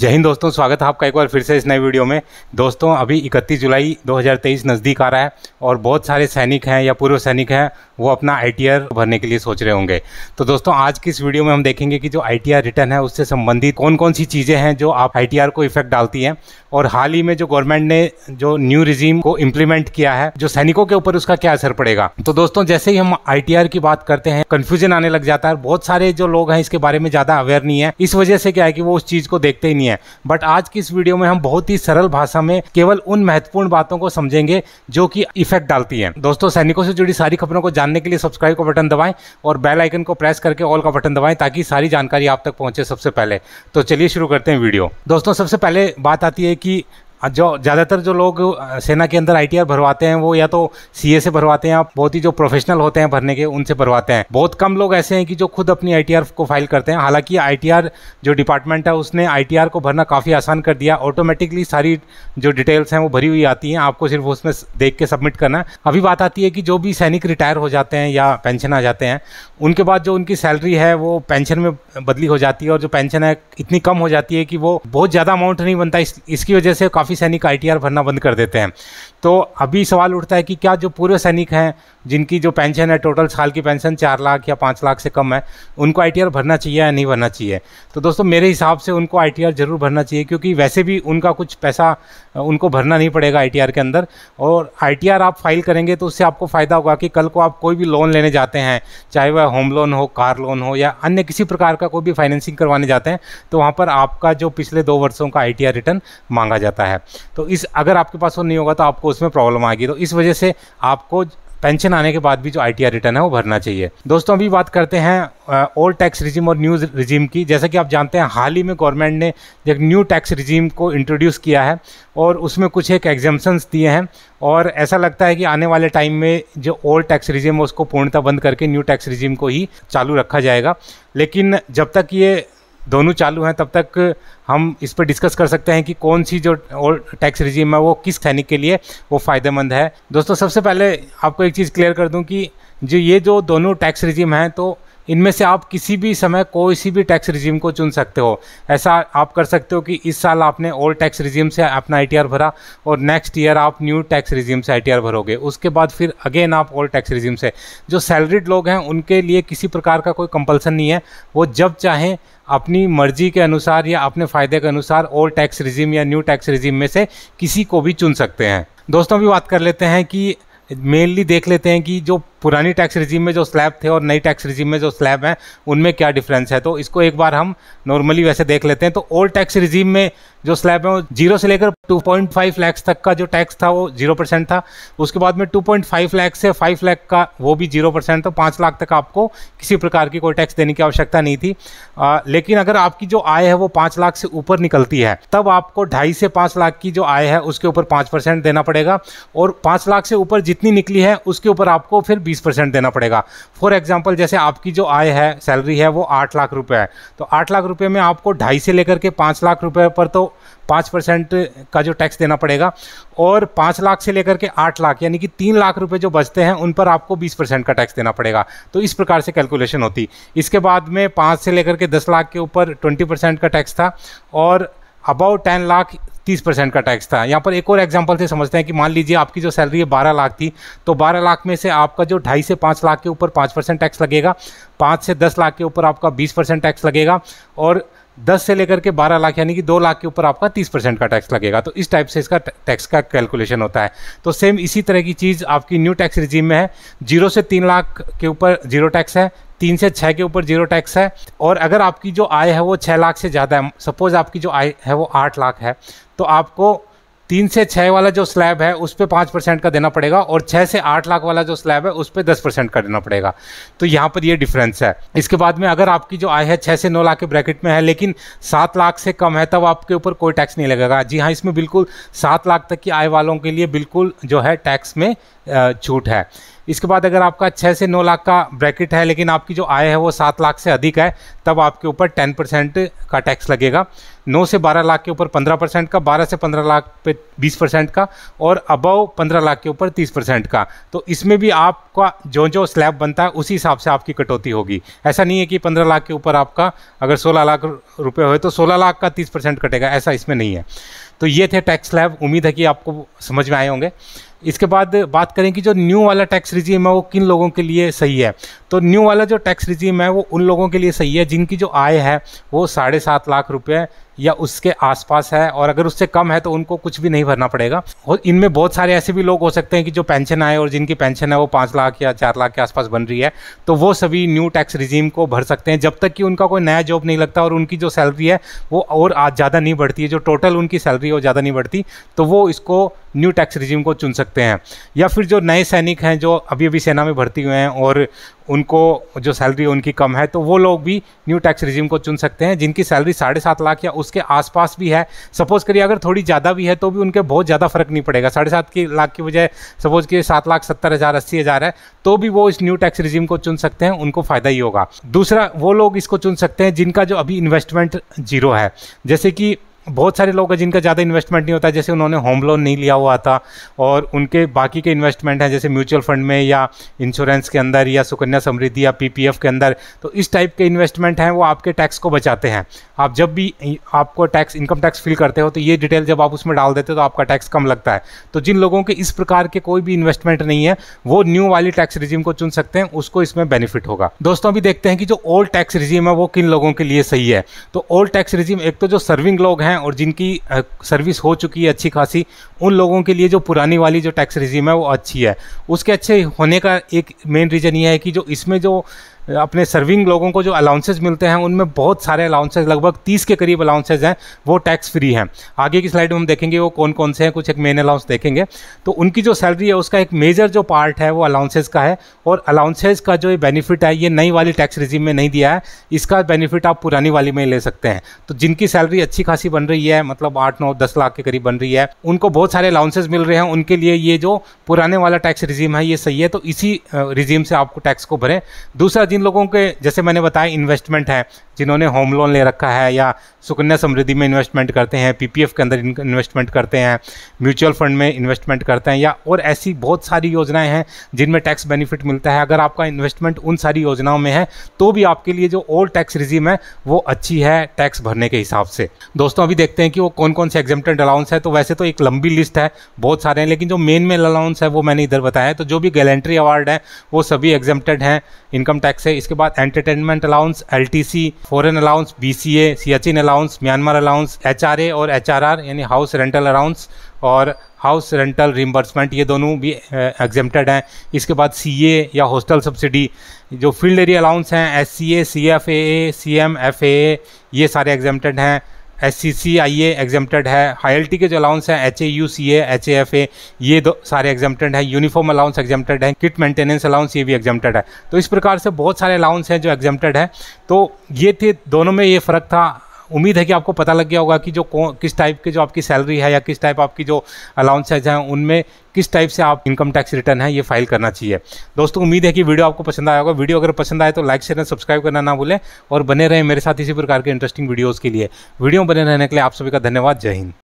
जय हिंद दोस्तों स्वागत है आपका एक बार फिर से इस नए वीडियो में दोस्तों अभी 31 जुलाई 2023 नज़दीक आ रहा है और बहुत सारे सैनिक हैं या पूर्व सैनिक हैं वो अपना आई भरने के लिए सोच रहे होंगे तो दोस्तों आज की इस वीडियो में हम देखेंगे कि जो आई रिटर्न है उससे संबंधित कौन कौन सी चीज़ें हैं जो आप आई को इफेक्ट डालती हैं और हाल ही में जो गवर्नमेंट ने जो न्यू रिजीम को इम्प्लीमेंट किया है जो सैनिकों के ऊपर उसका क्या असर पड़ेगा तो दोस्तों जैसे ही हम आई की बात करते हैं कन्फ्यूजन आने लग जाता है बहुत सारे जो लोग हैं इसके बारे में ज़्यादा अवेयर नहीं है इस वजह से क्या है कि वो उस चीज़ को देखते ही नहीं है बट आज की इस वीडियो में हम बहुत ही सरल भाषा में केवल उन महत्वपूर्ण बातों को समझेंगे जो कि इफेक्ट डालती है दोस्तों सैनिकों से जुड़ी सारी खबरों को जान जानने के लिए सब्सक्राइब का बटन दबाएं और बेल आइकन को प्रेस करके ऑल का बटन दबाएं ताकि सारी जानकारी आप तक पहुंचे सबसे पहले तो चलिए शुरू करते हैं वीडियो दोस्तों सबसे पहले बात आती है कि हाँ, जो ज़्यादातर जो लोग सेना के अंदर आईटीआर भरवाते हैं वो या तो सी से भरवाते हैं आप बहुत ही जो प्रोफेशनल होते हैं भरने के उनसे भरवाते हैं बहुत कम लोग ऐसे हैं कि जो खुद अपनी आईटीआर को फाइल करते हैं हालांकि आईटीआर जो डिपार्टमेंट है उसने आईटीआर को भरना काफ़ी आसान कर दिया ऑटोमेटिकली सारी जो डिटेल्स हैं वो भरी हुई आती हैं आपको सिर्फ उसमें देख के सबमिट करना है अभी बात आती है कि जो भी सैनिक रिटायर हो जाते हैं या पेंशन आ जाते हैं उनके बाद जो उनकी सैलरी है वो पेंशन में बदली हो जाती है और जो पेंशन है इतनी कम हो जाती है कि वो बहुत ज़्यादा अमाउंट नहीं बनता इसकी वजह से काफ़ी काफ़ी सैनिक आईटीआर भरना बंद कर देते हैं तो अभी सवाल उठता है कि क्या जो पूर्व सैनिक हैं जिनकी जो पेंशन है टोटल साल की पेंशन चार लाख या पाँच लाख से कम है उनको आई भरना चाहिए या नहीं भरना चाहिए तो दोस्तों मेरे हिसाब से उनको आई ज़रूर भरना चाहिए क्योंकि वैसे भी उनका कुछ पैसा उनको भरना नहीं पड़ेगा आई के अंदर और आई आप फाइल करेंगे तो उससे आपको फ़ायदा होगा कि कल को आप कोई भी लोन लेने जाते हैं चाहे वह होम लोन हो कार लोन हो या अन्य किसी प्रकार का कोई भी फाइनेंसिंग करवाने जाते हैं तो वहाँ पर आपका जो पिछले दो वर्षों का आई रिटर्न मांगा जाता है है तो इस अगर आपके पास वो नहीं होगा तो आपको उसमें प्रॉब्लम आएगी तो इस वजह से आपको पेंशन आने के बाद भी जो आई रिटर्न है वो भरना चाहिए दोस्तों अभी बात करते हैं ओल्ड टैक्स रिजीम और न्यू रिजीम की जैसा कि आप जानते हैं हाल ही में गवर्नमेंट ने एक न्यू टैक्स रिजीम को इंट्रोड्यूस किया है और उसमें कुछ एक एग्जाम्सन्स दिए हैं और ऐसा लगता है कि आने वाले टाइम में जो ओल्ड टैक्स रिजीम है उसको पूर्णतः बंद करके न्यू टैक्स रिजीम को ही चालू रखा जाएगा लेकिन जब तक ये दोनों चालू हैं तब तक हम इस पर डिस्कस कर सकते हैं कि कौन सी जो टैक्स रिजीम है वो किस सैनिक के लिए वो फ़ायदेमंद है दोस्तों सबसे पहले आपको एक चीज़ क्लियर कर दूं कि जो ये जो दोनों टैक्स रिजीम हैं तो इनमें से आप किसी भी समय कोई सी भी टैक्स रिजीम को चुन सकते हो ऐसा आप कर सकते हो कि इस साल आपने ओल्ड टैक्स रिजीम से अपना आई भरा और नेक्स्ट ईयर आप न्यू टैक्स रिजीम से आई भरोगे उसके बाद फिर अगेन आप ओल्ड टैक्स रिजीम से जो सैलरीड लोग हैं उनके लिए किसी प्रकार का कोई कंपल्सन नहीं है वो जब चाहें अपनी मर्जी के अनुसार या अपने फ़ायदे के अनुसार ओल्ड टैक्स रिजीम या न्यू टैक्स रिजीम में से किसी को भी चुन सकते हैं दोस्तों भी बात कर लेते हैं कि मेनली देख लेते हैं कि जो पुरानी टैक्स रिजीम में जो स्लैब थे और नई टैक्स रिजीम में जो स्लैब हैं उनमें क्या डिफरेंस है तो इसको एक बार हम नॉर्मली वैसे देख लेते हैं तो ओल्ड टैक्स रिजीम में जो स्लैब है वो जीरो से लेकर 2.5 लाख तक का जो टैक्स था वो जीरो परसेंट था उसके बाद में 2.5 लाख से 5 लाख का वो भी जीरो परसेंट था पाँच लाख तक आपको किसी प्रकार की कोई टैक्स देने की आवश्यकता नहीं थी आ, लेकिन अगर आपकी जो आय है वो पाँच लाख से ऊपर निकलती है तब आपको ढाई से पाँच लाख की जो आय है उसके ऊपर पाँच परसेंट देना पड़ेगा और पाँच लाख से ऊपर जितनी निकली है उसके ऊपर आपको फिर बीस परसेंट देना पड़ेगा फॉर एग्जाम्पल जैसे आपकी जो आय है सैलरी है वो आठ लाख रुपये है तो आठ लाख रुपये में आपको ढाई से लेकर के पाँच लाख रुपये पर तो पाँच परसेंट का जो टैक्स देना पड़ेगा और पाँच लाख से लेकर के आठ लाख यानी कि तीन लाख रुपए जो बचते हैं उन पर आपको बीस परसेंट का टैक्स देना पड़ेगा तो इस प्रकार से कैलकुलेशन होती इसके बाद में पाँच से लेकर के दस लाख के ऊपर ट्वेंटी परसेंट का टैक्स था और अबाउ टेन लाख तीस परसेंट का टैक्स था यहाँ पर एक और एग्जाम्पल से समझते हैं कि मान लीजिए आपकी जो सैलरी है बारह लाख थी तो बारह लाख में से आपका जो ढाई से पाँच लाख के ऊपर पाँच परसेंट टैक्स लगेगा पाँच से दस लाख के ऊपर आपका बीस परसेंट टैक्स लगेगा और दस से लेकर के बारह लाख यानी कि दो लाख के ऊपर आपका तीस परसेंट का टैक्स लगेगा तो इस टाइप से इसका टैक्स का कैलकुलेशन होता है तो सेम इसी तरह की चीज़ आपकी न्यू टैक्स रिजीम में है जीरो से तीन लाख के ऊपर जीरो टैक्स है तीन से छः के ऊपर जीरो टैक्स है और अगर आपकी जो आय है वो छः लाख से ज़्यादा है सपोज आपकी जो आय है वो आठ लाख है तो आपको तीन से छः वाला जो स्लैब है उस पर पाँच परसेंट का देना पड़ेगा और छः से आठ लाख वाला जो स्लैब है उस पर दस परसेंट का देना पड़ेगा तो यहाँ पर ये डिफरेंस है इसके बाद में अगर आपकी जो आय है छः से नौ लाख के ब्रैकेट में है लेकिन सात लाख से कम है तब आपके ऊपर कोई टैक्स नहीं लगेगा जी हाँ इसमें बिल्कुल सात लाख तक की आय वालों के लिए बिल्कुल जो है टैक्स में छूट है इसके बाद अगर आपका छः से नौ लाख का ब्रैकेट है लेकिन आपकी जो आय है वो सात लाख से अधिक है तब आपके ऊपर टेन परसेंट का टैक्स लगेगा नौ से बारह लाख के ऊपर पंद्रह परसेंट का बारह से पंद्रह लाख पे बीस परसेंट का और अबव पंद्रह लाख के ऊपर तीस परसेंट का तो इसमें भी आपका जो जो स्लैब बनता है उसी हिसाब से आपकी कटौती होगी ऐसा नहीं है कि पंद्रह लाख के ऊपर आपका अगर सोलह लाख रुपये हो तो सोलह लाख का तीस परसेंट कटेगा ऐसा इसमें नहीं है तो ये थे टैक्स लैब उम्मीद है कि आपको समझ में आए होंगे इसके बाद बात करें कि जो न्यू वाला टैक्स रिजीम है वो किन लोगों के लिए सही है तो न्यू वाला जो टैक्स रिजीम है वो उन लोगों के लिए सही है जिनकी जो आय है वो साढ़े सात लाख रुपये या उसके आसपास है और अगर उससे कम है तो उनको कुछ भी नहीं भरना पड़ेगा और इनमें बहुत सारे ऐसे भी लोग हो सकते हैं कि जो पेंशन आए और जिनकी पेंशन है वो पाँच लाख या चार लाख के आसपास बन रही है तो वो सभी न्यू टैक्स रिजीम को भर सकते हैं जब तक कि उनका कोई नया जॉब नहीं लगता और उनकी जो सैलरी है वो और ज़्यादा नहीं बढ़ती है जो टोटल उनकी सैलरी है वो ज़्यादा नहीं बढ़ती तो वो इसको न्यू टैक्स रिजीम को चुन सकते हैं या फिर जो नए सैनिक हैं जो अभी अभी सेना में भर्ती हुए हैं और उनको जो सैलरी उनकी कम है तो वो लोग भी न्यू टैक्स रिजीम को चुन सकते हैं जिनकी सैलरी साढ़े सात लाख या उसके आसपास भी है सपोज़ करिए अगर थोड़ी ज़्यादा भी है तो भी उनके बहुत ज़्यादा फ़र्क नहीं पड़ेगा साढ़े सात की लाख की बजाय सपोज़ कि सात लाख सत्तर हज़ार अस्सी हज़ार है तो भी वो इस न्यू टैक्स रिजीम को चुन सकते हैं उनको फ़ायदा ही होगा दूसरा वो लोग इसको चुन सकते हैं जिनका जो अभी इन्वेस्टमेंट जीरो है जैसे कि बहुत सारे लोग हैं जिनका ज़्यादा इन्वेस्टमेंट नहीं होता जैसे उन्होंने होम लोन नहीं लिया हुआ था और उनके बाकी के इन्वेस्टमेंट हैं जैसे म्यूचुअल फंड में या इंश्योरेंस के अंदर या सुकन्या समृद्धि या पी के अंदर तो इस टाइप के इन्वेस्टमेंट हैं वो आपके टैक्स को बचाते हैं आप जब भी आपको टैक्स इनकम टैक्स फिल करते हो तो ये डिटेल जब आप उसमें डाल देते हो तो आपका टैक्स कम लगता है तो जिन लोगों के इस प्रकार के कोई भी इन्वेस्टमेंट नहीं है वो न्यू वाली टैक्स रिजीम को चुन सकते हैं उसको इसमें बेनिफिट होगा दोस्तों अभी देखते हैं कि जो ओल्ड टैक्स रिजीम है वो किन लोगों के लिए सही है तो ओल्ड टैक्स रिजीम एक तो जो सर्विंग लोग हैं और जिनकी सर्विस हो चुकी है अच्छी खासी उन लोगों के लिए जो पुरानी वाली जो टैक्स रिजीम है वो अच्छी है उसके अच्छे होने का एक मेन रीज़न ये है कि जो इसमें जो अपने सर्विंग लोगों को जो अलाउंसेज मिलते हैं उनमें बहुत सारे अलाउंसेज लगभग तीस के करीब अलाउंसेज हैं वो टैक्स फ्री हैं आगे की स्लाइड में हम देखेंगे वो कौन कौन से हैं कुछ एक मेन अलाउंस देखेंगे तो उनकी जो सैलरी है उसका एक मेजर जो पार्ट है वो अलाउंसेज का है और अलाउंसेज का जो बेनिफिट है ये नई वाली टैक्स रिजीम में नहीं दिया है इसका बेनिफिट आप पुरानी वाली में ले सकते हैं तो जिनकी सैलरी अच्छी खासी बन रही है मतलब आठ नौ दस लाख के करीब बन रही है उनको बहुत सारे अलाउंसेज मिल रहे हैं उनके लिए ये जो पुराने वाला टैक्स रिजीम है ये सही है तो इसी रिजीम से आपको टैक्स को भरें दूसरा जिन लोगों के जैसे मैंने बताया इन्वेस्टमेंट है जिन्होंने होम लोन ले रखा है या सुकन्या समृद्धि में इन्वेस्टमेंट करते हैं पीपीएफ के अंदर इन्वेस्टमेंट करते हैं म्यूचुअल फंड में इन्वेस्टमेंट करते हैं या और ऐसी बहुत सारी योजनाएं हैं जिनमें टैक्स बेनिफिट मिलता है अगर आपका इन्वेस्टमेंट उन सारी योजनाओं में है तो भी आपके लिए जो ओल्ड टैक्स रिजीम है वो अच्छी है टैक्स भरने के हिसाब से दोस्तों अभी देखते हैं कि वो कौन कौन से एग्जेप्टेड अलाउंस है तो वैसे तो एक लंबी लिस्ट है बहुत सारे हैं लेकिन जो मेन मेन अलाउंस है वो मैंने इधर बताया तो जो भी गैलेंट्री अवार्ड है वो सभी एग्जेप्टेड हैं इनकम टैक्स से इसके बाद entertainment allowance L foreign allowance BCA Siachen allowance Myanmar allowance HRA और एचआरआर यानी हाउस रेंटल अलाउंस और हाउस रेंटल रिम्बर्समेंट ये दोनों भी एग्जेम्प्टेड हैं इसके बाद सीए या हॉस्टल सब्सिडी जो फील्ड एरिया अलाउंस हैं S C C C A A F M F A ये सारे एग्जेम्प्टेड हैं एस सी सी आई ए है आई के जो अलाउंस हैं H A U C H A F A ये दो सारे एग्जामेड है यूनिफॉर्म अलाउंस एग्जामेड है किट मेंटेनेंस अलाउंस ये भी एग्जामेड है तो इस प्रकार से बहुत सारे अलाउंस हैं जो एग्जामेड है तो ये थे दोनों में ये फ़र्क था उम्मीद है कि आपको पता लग गया होगा कि जो किस टाइप के जो आपकी सैलरी है या किस टाइप आपकी जो अलाउंसेज हैं उनमें किस टाइप से आप इनकम टैक्स रिटर्न है ये फाइल करना चाहिए दोस्तों उम्मीद है कि वीडियो आपको पसंद आया होगा वीडियो अगर पसंद आए तो लाइक शेयर सब्सक्राइब करना ना भूलें और बने रहें मेरे साथ इसी प्रकार के इंटरेस्टिंग वीडियोज़ के लिए वीडियो बने रहने के लिए आप सभी का धन्यवाद जय हिंद